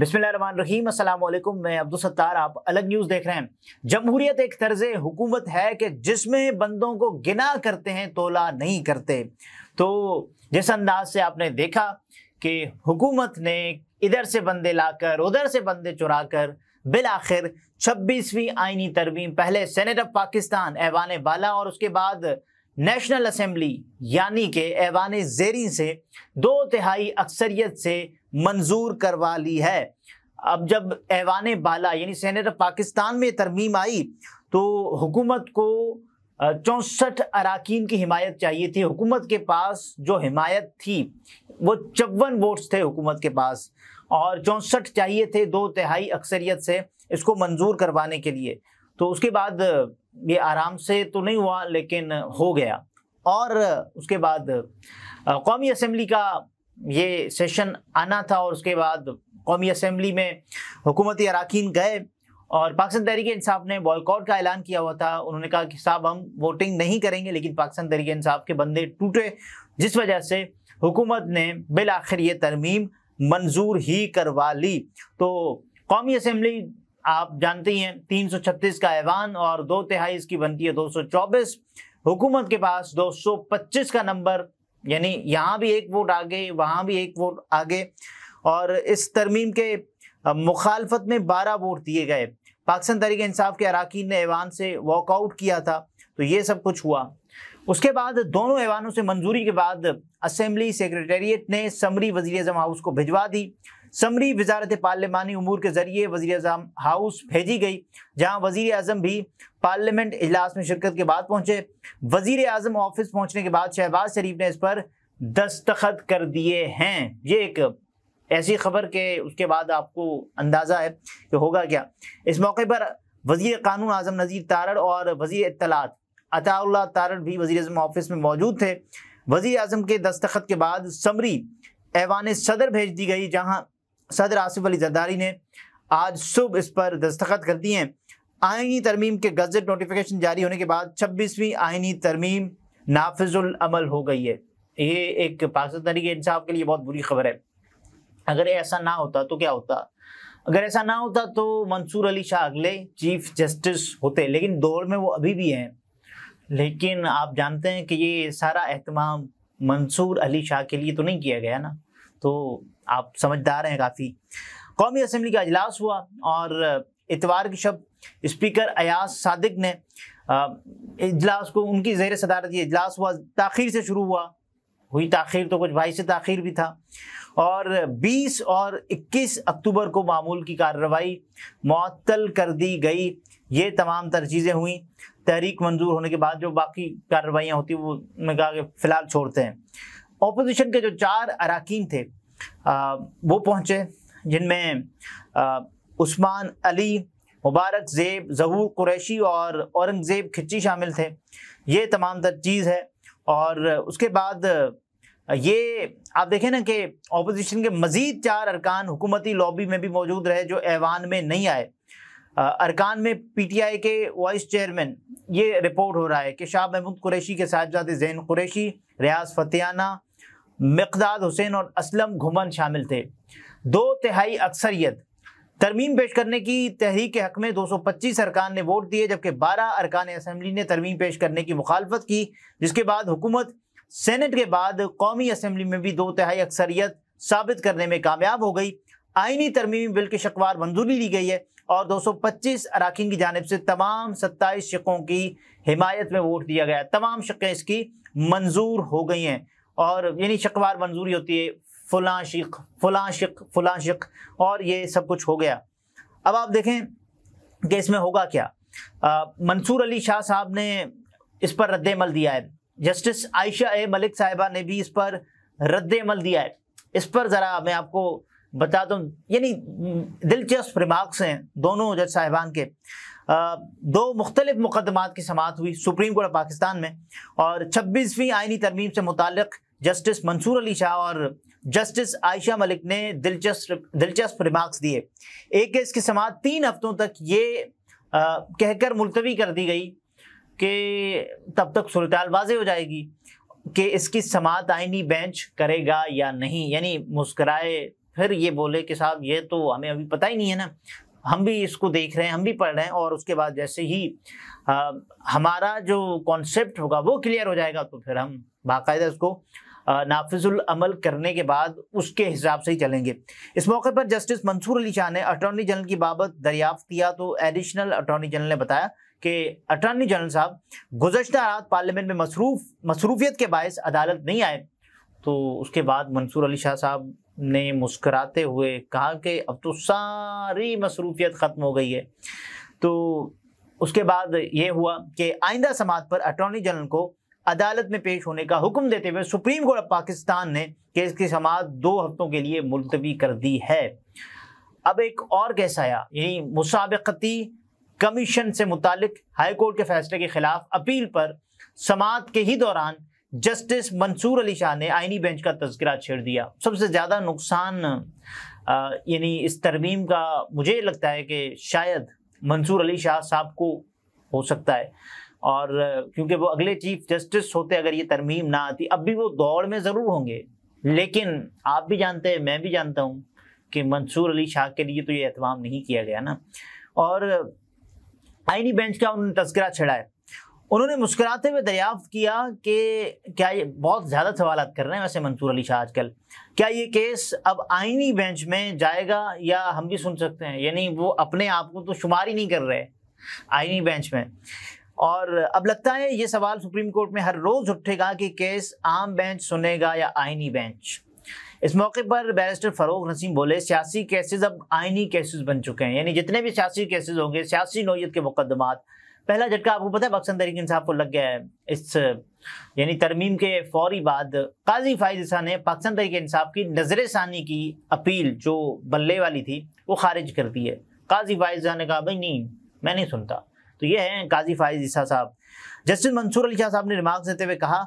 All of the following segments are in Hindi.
बिस्मिल्लाम असलम मैं सत्तार आप अलग न्यूज़ देख रहे हैं जमहूरियत एक तर्ज हुकूमत है कि जिसमें बंदों को गिना करते हैं तोला नहीं करते तो जिस अंदाज से आपने देखा कि हुकूमत ने इधर से बंदे लाकर उधर से बंदे चुरा कर बिल आखिर छब्बीसवीं आइनी तरमीम पहले सेनेट ऑफ पाकिस्तान ऐवान बाला और उसके बाद नेशनल असम्बली यानी कि ऐवान जेरी से दो तिहाई अक्सरियत से मंजूर करवा ली है अब जब ऐवान बाला यानी सैनट तो पाकिस्तान में तरमीम आई तो हुकूमत को चौंसठ अरकान की हिमायत चाहिए थी हुकूमत के पास जो हिमायत थी वो चौवन वोट्स थे हुकूमत के पास और चौंसठ चाहिए थे दो तिहाई अक्सरियत से इसको मंजूर करवाने के लिए तो उसके बाद ये आराम से तो नहीं हुआ लेकिन हो गया और उसके बाद कौमी असम्बली का ये सेशन आना था और उसके बाद कौमी असम्बली में हुकूमती अरकान गए और पाकिस्तान तहरीक इंसाफ ने बॉयकॉट का ऐलान किया हुआ था उन्होंने कहा कि साहब हम वोटिंग नहीं करेंगे लेकिन पाकिस्तान तहरीक इंसाफ के बंदे टूटे जिस वजह से हुकूमत ने बिल आखिर ये तरमीम मंजूर ही करवा ली तो कौमी असम्बली आप जानते ही हैं 336 का ऐवान और दो तिहाई इसकी बनती है 224 हुकूमत के पास 225 का नंबर यानी यहाँ भी एक वोट आगे वहाँ भी एक वोट आगे और इस तरमीम के मुखालफत में 12 वोट दिए गए पाकिस्तान तरीके इंसाफ के अरकान ने ऐवान से वॉकआउट किया था तो ये सब कुछ हुआ उसके बाद दोनों ऐवानों से मंजूरी के बाद असम्बली सेक्रेटेरिएट ने समरी वजी अजम हाउस को भिजवा दी समरी वजारत पार्लिमानी अमूर के जरिए वजी अजम हाउस भेजी गई जहाँ वजीर अजम भी पार्लियामेंट इजलास में शिरकत के बाद पहुंचे वजीर अजम ऑफिस पहुंचने के बाद शहबाज शरीफ ने इस पर दस्तखत कर दिए हैं ये एक ऐसी खबर के उसके बाद आपको अंदाज़ा है कि होगा क्या इस मौके पर वजीर कानून आजम नज़ीर तारड़ और वजीर इतलात अता तारड़ भी वजी अजम ऑफिस में मौजूद थे वजी अजम के दस्तखत के बाद समरी ऐवान सदर भेज दी गई जहाँ सदर आसिफ अली जरदारी ने आज सुबह इस पर दस्तखत कर दिए हैं आइनी तरमीम के गजट नोटिफिकेशन जारी होने के बाद छब्बीसवीं आइनी तरमीम नाफिजुलमल हो गई है ये एक पाकिस्तान तरीके इंसाफ के लिए बहुत बुरी खबर है अगर ऐसा ना होता तो क्या होता अगर ऐसा ना होता तो मंसूर अली शाह अगले चीफ जस्टिस होते लेकिन दौड़ में वो अभी भी हैं लेकिन आप जानते हैं कि ये सारा अहतमाम मंसूर अली शाह के लिए तो नहीं किया गया ना तो आप समझदार हैं काफ़ी कौमी असम्बली का अजलास हुआ और इतवार के शब स्पीकर अयाज सादिक ने इजलास को उनकी जहर सदारत ये इजलास हुआ ताखिर से शुरू हुआ हुई तखिर तो कुछ भाई से तखिर भी था और 20 और 21 अक्टूबर को मामूल की कार्रवाई मअतल कर दी गई ये तमाम तर चीज़ें हुई तहरीक मंजूर होने के बाद जो बाकी कार्रवाइयाँ होती वो मैं कहा कि फ़िलहाल छोड़ते हैं ऑपोजिशन के जो चार अरकान थे आ, वो पहुँचे जिनमें उस्मान अली मुबारक जेब जहूर कुरैशी और औरंगज़ेब खिची शामिल थे ये तमाम तर चीज़ है और उसके बाद ये आप देखें ना कि अपोजिशन के मज़ीद चार अरकान हुकूमती लॉबी में भी मौजूद रहे जो ऐवान में नहीं आए अरकान में पीटीआई के वाइस चेयरमैन ये रिपोर्ट हो रहा है कि शाह महमूद कुरैशी के साहबजादे जैन कुरैशी रियाज फतियाना मकदाद हुसैन और असलम घुमन शामिल थे दो तिहाई अक्सरियत तरमीम पेश करने की तहरीक के हक में 225 अरकान ने वोट दिए जबकि 12 अरकान असम्बली ने तरमीम पेश करने की मुखालफत की जिसके बाद हुकूमत सेनेट के बाद कौमी असम्बली में भी दो तिहाई अक्सरियत साबित करने में कामयाब हो गई आइनी तरमीमी बिल की शकवार मंजूरी ली गई है और 225 अरकान की जानब से तमाम सत्ताईस शिकों की हिमायत में वोट दिया गया तमाम शिकें इसकी मंजूर हो गई हैं और यानी शकवार मंजूरी होती है फलां शिक फलां शिक फलां शिक और ये सब कुछ हो गया अब आप देखें कि इसमें होगा क्या मंसूर अली शाह साहब ने इस पर रद्दमल दिया है जस्टिस आयशा ए मलिक साहिबा ने भी इस पर रद्दमल दिया है इस पर ज़रा मैं आपको बता दूँ यानी दिलचस्प रिमार्क्स हैं दोनों जज साहिबान के दो मुख्तलिफ मुकदमात की समात हुई सुप्रीम कोर्ट ऑफ पाकिस्तान में और छब्बीसवीं आइनी तरमीम से मुतक़ जस्टिस मंसूर अली शाह और जस्टिस आयशा मलिक ने दिलचस्प दिलचस्प रिमार्क्स दिए एक केस की समाज तीन हफ्तों तक ये कहकर मुलतवी कर दी गई कि तब तक सूरत वाजे हो जाएगी कि इसकी समात आइनी बेंच करेगा या नहीं यानी मुस्कराए फिर ये बोले कि साहब ये तो हमें अभी पता ही नहीं है ना हम भी इसको देख रहे हैं हम भी पढ़ रहे हैं और उसके बाद जैसे ही आ, हमारा जो कॉन्सेप्ट होगा वो क्लियर हो जाएगा तो फिर हम बाकायदा इसको नाफिजुल अमल करने के बाद उसके हिसाब से ही चलेंगे इस मौके पर जस्टिस मंसूर अली शाह ने अटॉर्नी जनरल की बाबत दरियाफ्त किया तो एडिशनल अटॉर्नी जनरल ने बताया कि अटॉर्नी जनरल साहब गुजशत रात पार्लियामेंट में मसरूफ मसरूफियत के बायस अदालत नहीं आए तो उसके बाद मंसूर अली शाह साहब ने मुस्कराते हुए कहा कि अब तो सारी मसरूफियत ख़त्म हो गई है तो उसके बाद ये हुआ कि आइंदा समात पर अटॉर्नी जनरल को अदालत में पेश होने का हुक्म देते हुए सुप्रीम कोर्ट ऑफ पाकिस्तान ने केस की समाज दो हफ्तों के लिए मुलतवी कर दी है अब एक और केस आया यानी मुसाबकती कमीशन से मुतल हाई कोर्ट के फैसले के खिलाफ अपील पर समात के ही दौरान जस्टिस मंसूर अली शाह ने आइनी बेंच का तस्करा छेड़ दिया सबसे ज़्यादा नुकसान यानी इस तरमीम का मुझे लगता है कि शायद मंसूर अली शाह साहब को हो सकता है और क्योंकि वो अगले चीफ जस्टिस होते अगर ये तरमीम ना आती अब भी वो दौड़ में ज़रूर होंगे लेकिन आप भी जानते हैं मैं भी जानता हूँ कि मंसूर अली शाह के लिए तो ये अहतमाम नहीं किया गया ना और आइनी बेंच का उन्होंने तस्करा छड़ा है उन्होंने मुस्कराते हुए दरियाफ्त किया कि क्या ये बहुत ज़्यादा सवाल कर रहे हैं वैसे मंसूर अली शाह आजकल क्या ये केस अब आइनी बेंच में जाएगा या हम भी सुन सकते हैं यानी वो अपने आप को तो शुमार ही नहीं कर रहे आइनी बेंच में और अब लगता है ये सवाल सुप्रीम कोर्ट में हर रोज उठेगा कि केस आम बेंच सुनेगा या आइनी बेंच इस मौके पर बैरिस्टर फरोग नसीम बोले सियासी केसेस अब आइनी केसेस बन चुके हैं यानी जितने भी सियासी केसेस होंगे सियासी नोयत के मुकदमा पहला झटका आपको पता है बक्सन तरीक इंसाफ को लग गया है इस यानी तरमीम के फौरी बाद काजी फायज ईसा ने पाकिस्तान तरीके इंसाफ की नजर षानी की अपील जो बल्ले वाली थी वो खारिज कर दी है काजी फायज ने कहा भाई नहीं मैं नहीं सुनता तो ये हैं काजी फायज ईसा साहब जस्टिस मंसूर अली शाह साहब ने रिमार्क देते हुए कहा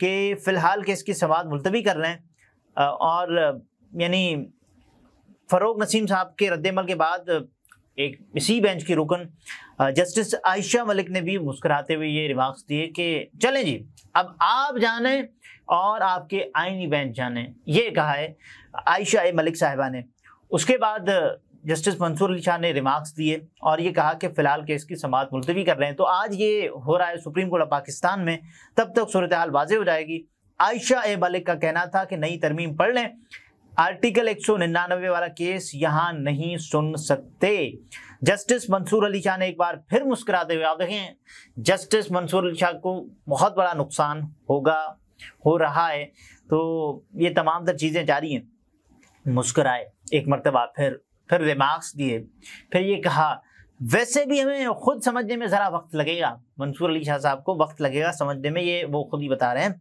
कि फ़िलहाल केस की समात मुलतवी कर रहे हैं और यानी फ़रोग नसीम साहब के रद्दमल के बाद एक इसी बेंच की रुकन जस्टिस आयशा मलिक ने भी मुस्कुराते हुए ये रिमार्क्स दिए कि चलें जी अब आप जाने और आपके आईनी बेंच जाने ये कहा है आयशा ए मलिक साहिबा ने उसके बाद जस्टिस मंसूर अली शाह ने रिमार्क्स दिए और ये कहा कि फिलहाल केस की समात मुलतवी कर रहे हैं तो आज ये हो रहा है सुप्रीम कोर्ट ऑफ पाकिस्तान में तब तक सूरत हाल वाजे हो जाएगी आयशा ए मलिक का कहना था कि नई तरमीम पढ़ लें आर्टिकल 199 वाला केस यहाँ नहीं सुन सकते जस्टिस मंसूर अली शाह ने एक बार फिर मुस्कुराते हुए आप देखें जस्टिस मंसूर अली शाह को बहुत बड़ा नुकसान होगा हो रहा है तो ये तमाम तर चीज़ें जारी हैं मुस्कराए एक मरतबा फिर फिर रिमार्क्स दिए फिर ये कहा वैसे भी हमें खुद समझने में ज़रा वक्त लगेगा मंसूर अली शाह साहब को वक्त लगेगा समझने में ये वो खुद ही बता रहे हैं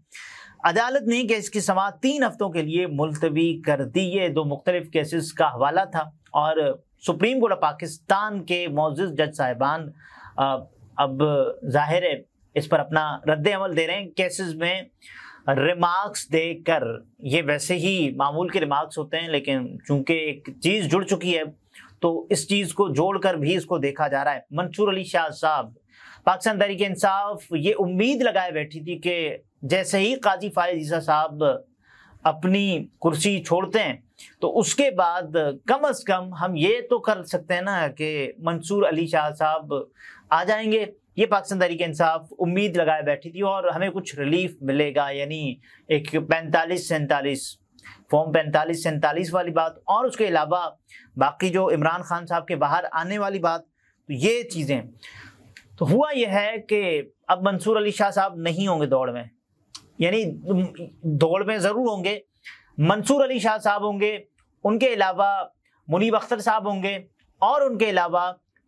अदालत ने केस की समात तीन हफ्तों के लिए मुलतवी कर दी ये दो मुख्तलिफ केसेस का हवाला था और सुप्रीम कोर्ट ऑफ पाकिस्तान के मोज़ जज साहिबान अब जाहिर है इस पर अपना रद्द अमल दे रहे हैं केसेस में रिमार्क्स देकर ये वैसे ही मामूल के रिमार्क्स होते हैं लेकिन चूंकि एक चीज़ जुड़ चुकी है तो इस चीज़ को जोड़कर भी इसको देखा जा रहा है मंसूर अली शाह साहब पाकिस्तान तहरीक इंसाफ ये उम्मीद लगाए बैठी थी कि जैसे ही काजी फायद ईसा साहब अपनी कुर्सी छोड़ते हैं तो उसके बाद कम अज़ कम हम ये तो कर सकते हैं ना कि मंसूर अली शाह साहब आ जाएंगे ये पाकिस्तान तहरीक इंसाफ उम्मीद लगाए बैठी थी और हमें कुछ रिलीफ मिलेगा यानी एक पैंतालीस सैंतालीस फॉर्म पैंतालीस सैंतालीस वाली बात और उसके अलावा बाकी जो इमरान खान साहब के बाहर आने वाली बात तो ये चीज़ें तो हुआ यह है कि अब मंसूर अली शाह साहब नहीं होंगे दौड़ में यानी दौड़ में ज़रूर होंगे मंसूर अली शाह साहब होंगे उनके अलावा मुनीब अख्तर साहब होंगे और उनके अलावा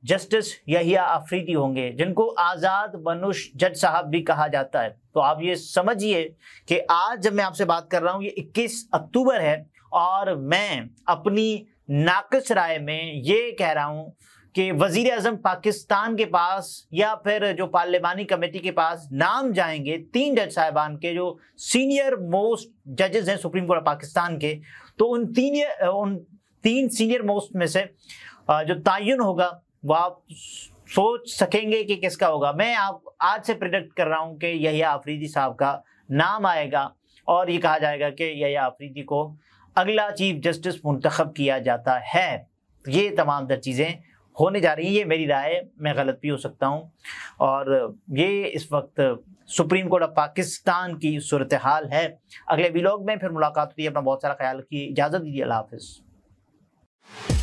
जस्टिस यहिया आफरीदी होंगे जिनको आज़ाद मनुष्य जज साहब भी कहा जाता है तो आप ये समझिए कि आज जब मैं आपसे बात कर रहा हूँ ये 21 अक्टूबर है और मैं अपनी नाकस राय में ये कह रहा हूँ कि वजीर अजम पाकिस्तान के पास या फिर जो पार्लियामानी कमेटी के पास नाम जाएंगे तीन जज साहिबान के जो सीनियर मोस्ट जजेस हैं सुप्रीम कोर्ट पाकिस्तान के तो उन तीन उन तीन सीनियर मोस्ट में से जो तयन होगा वो आप सोच सकेंगे कि किसका होगा मैं आप आज से प्रिडक्ट कर रहा हूँ कि यही आफरीदी साहब का नाम आएगा और ये कहा जाएगा कि यही आफरीदी को अगला चीफ जस्टिस मंतखब किया जाता है ये तमाम दर चीज़ें होने जा रही हैं ये मेरी राय मैं गलत भी हो सकता हूँ और ये इस वक्त सुप्रीम कोर्ट ऑफ पाकिस्तान की सूरत हाल है अगले वीलॉग में फिर मुलाकात हुई अपना बहुत सारा ख्याल रखिए इजाज़त दीजिए अल्लाह हाफिज़